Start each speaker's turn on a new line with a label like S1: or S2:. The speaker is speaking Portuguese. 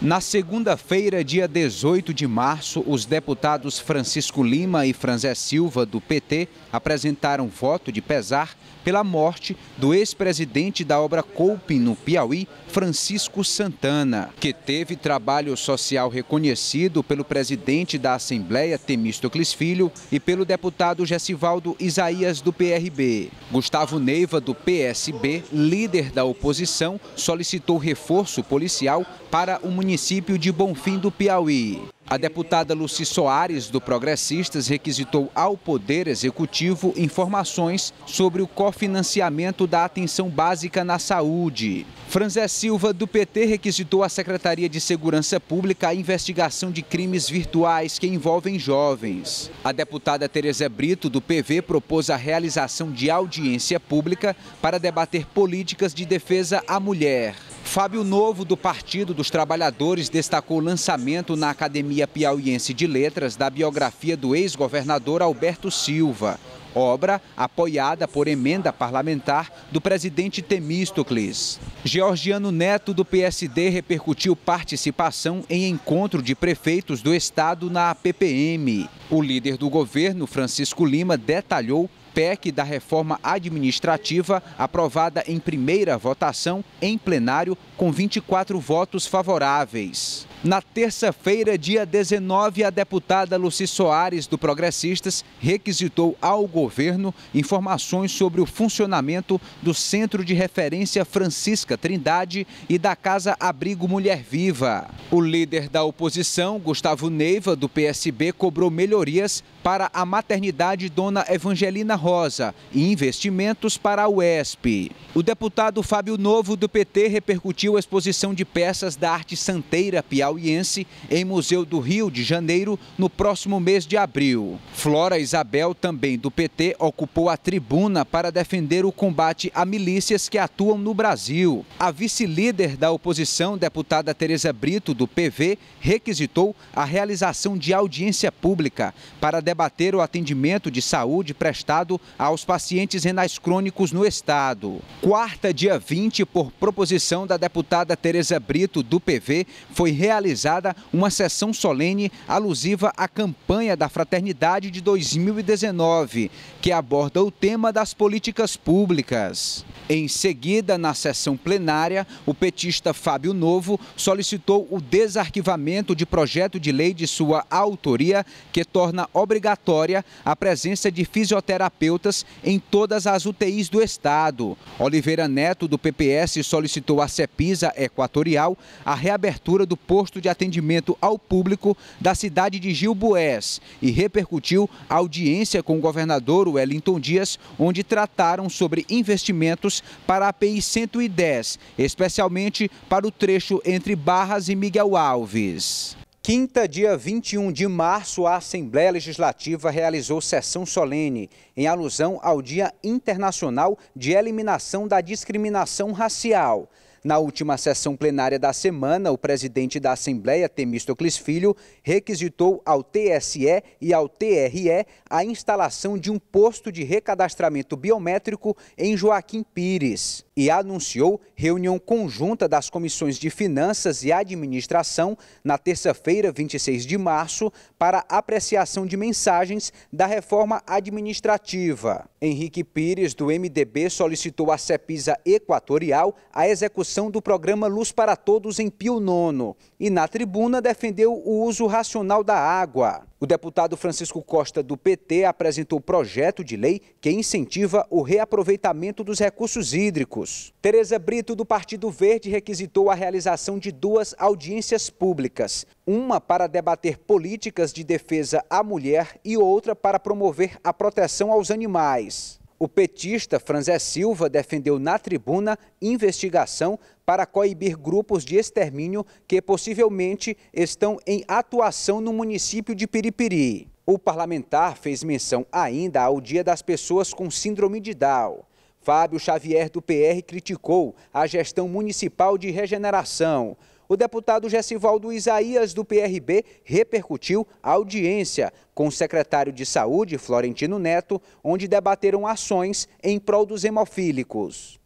S1: Na segunda-feira, dia 18 de março, os deputados Francisco Lima e Franzé Silva, do PT, apresentaram voto de pesar pela morte do ex-presidente da obra Coupe no Piauí, Francisco Santana, que teve trabalho social reconhecido pelo presidente da Assembleia, Temístocles Filho, e pelo deputado Gessivaldo Isaías, do PRB. Gustavo Neiva, do PSB, líder da oposição, solicitou reforço policial para o município município de Bonfim do Piauí. A deputada Luci Soares, do Progressistas, requisitou ao Poder Executivo informações sobre o cofinanciamento da atenção básica na saúde. Franzé Silva, do PT, requisitou à Secretaria de Segurança Pública a investigação de crimes virtuais que envolvem jovens. A deputada Tereza Brito, do PV, propôs a realização de audiência pública para debater políticas de defesa à mulher. Fábio Novo, do Partido dos Trabalhadores, destacou o lançamento na Academia Piauiense de Letras da biografia do ex-governador Alberto Silva. Obra apoiada por emenda parlamentar do presidente Temístocles. Georgiano Neto, do PSD, repercutiu participação em encontro de prefeitos do Estado na APPM. O líder do governo, Francisco Lima, detalhou PEC da reforma administrativa, aprovada em primeira votação em plenário com 24 votos favoráveis. Na terça-feira, dia 19, a deputada Luci Soares, do Progressistas, requisitou ao governo informações sobre o funcionamento do Centro de Referência Francisca Trindade e da Casa Abrigo Mulher Viva. O líder da oposição, Gustavo Neiva, do PSB, cobrou melhorias para a maternidade Dona Evangelina Rosa e investimentos para a UESP. O deputado Fábio Novo, do PT, repercutiu a exposição de peças da arte santeira Piauí piauiense em Museu do Rio de Janeiro no próximo mês de abril. Flora Isabel, também do PT, ocupou a tribuna para defender o combate a milícias que atuam no Brasil. A vice-líder da oposição, deputada Tereza Brito, do PV, requisitou a realização de audiência pública para debater o atendimento de saúde prestado aos pacientes renais crônicos no estado. Quarta, dia 20, por proposição da deputada Tereza Brito, do PV, foi realizada realizada uma sessão solene alusiva à campanha da Fraternidade de 2019, que aborda o tema das políticas públicas. Em seguida, na sessão plenária, o petista Fábio Novo solicitou o desarquivamento de projeto de lei de sua autoria que torna obrigatória a presença de fisioterapeutas em todas as UTIs do Estado. Oliveira Neto, do PPS, solicitou à CEPISA Equatorial a reabertura do posto posto de atendimento ao público da cidade de Gilboés e repercutiu a audiência com o governador Wellington Dias, onde trataram sobre investimentos para a API 110, especialmente para o trecho entre Barras e Miguel Alves. Quinta, dia 21 de março, a Assembleia Legislativa realizou sessão solene em alusão ao Dia Internacional de Eliminação da Discriminação Racial. Na última sessão plenária da semana, o presidente da Assembleia, Temístocles Filho, requisitou ao TSE e ao TRE a instalação de um posto de recadastramento biométrico em Joaquim Pires e anunciou reunião conjunta das comissões de Finanças e Administração na terça-feira, 26 de março, para apreciação de mensagens da reforma administrativa. Henrique Pires, do MDB, solicitou à CEPISA Equatorial a execução do programa Luz para Todos em Pio Nono e, na tribuna, defendeu o uso racional da água. O deputado Francisco Costa, do PT, apresentou projeto de lei que incentiva o reaproveitamento dos recursos hídricos. Tereza Brito, do Partido Verde, requisitou a realização de duas audiências públicas: uma para debater políticas de defesa à mulher e outra para promover a proteção aos animais. O petista Franzé Silva defendeu na tribuna investigação para coibir grupos de extermínio que possivelmente estão em atuação no município de Piripiri. O parlamentar fez menção ainda ao Dia das Pessoas com Síndrome de Down. Fábio Xavier do PR criticou a gestão municipal de regeneração. O deputado Gessivaldo Isaías, do PRB, repercutiu a audiência com o secretário de Saúde, Florentino Neto, onde debateram ações em prol dos hemofílicos.